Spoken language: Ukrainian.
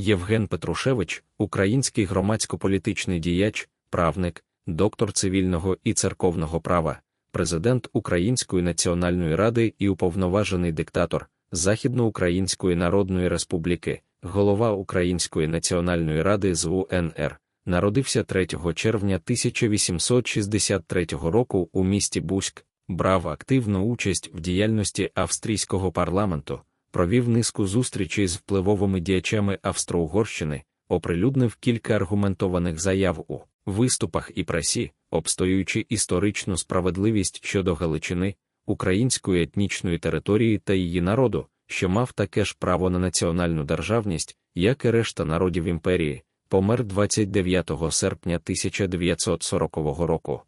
Євген Петрушевич, український громадсько-політичний діяч, правник, доктор цивільного і церковного права, президент Української національної ради і уповноважений диктатор Західноукраїнської Народної Республіки, голова Української національної ради з УНР, народився 3 червня 1863 року у місті Буськ, брав активну участь в діяльності австрійського парламенту провів низку зустрічей з впливовими діячами Австро-Угорщини, оприлюднив кілька аргументованих заяв у виступах і пресі, обстоюючи історичну справедливість щодо Галичини, української етнічної території та її народу, що мав таке ж право на національну державність, як і решта народів імперії, помер 29 серпня 1940 року.